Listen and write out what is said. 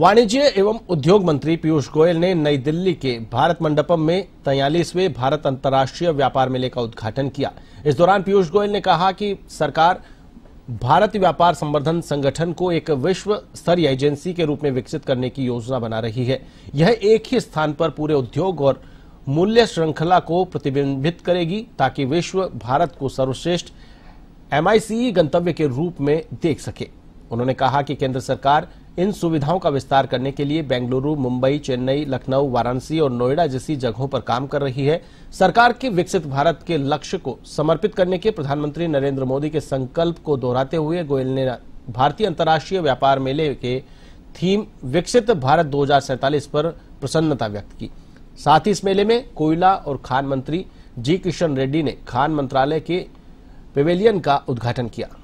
वाणिज्य एवं उद्योग मंत्री पीयूष गोयल ने नई दिल्ली के भारत मंडपम में तैयलीसवें भारत अंतर्राष्ट्रीय व्यापार मेले का उद्घाटन किया इस दौरान पीयूष गोयल ने कहा कि सरकार भारत व्यापार संवर्धन संगठन को एक विश्व स्तरीय एजेंसी के रूप में विकसित करने की योजना बना रही है यह एक ही स्थान पर पूरे उद्योग और मूल्य श्रृंखला को प्रतिबिंबित करेगी ताकि विश्व भारत को सर्वश्रेष्ठ एमआईसीई गंतव्य के रूप में देख सके उन्होंने कहा कि केंद्र सरकार इन सुविधाओं का विस्तार करने के लिए बेंगलुरु मुंबई चेन्नई लखनऊ वाराणसी और नोएडा जैसी जगहों पर काम कर रही है सरकार के विकसित भारत के लक्ष्य को समर्पित करने के प्रधानमंत्री नरेंद्र मोदी के संकल्प को दोहराते हुए गोयल ने भारतीय अंतर्राष्ट्रीय व्यापार मेले के थीम विकसित भारत दो पर प्रसन्नता व्यक्त की साथ ही इस मेले में कोयला और खान मंत्री जी किशन रेड्डी ने खान मंत्रालय के पेवेलियन का उद्घाटन किया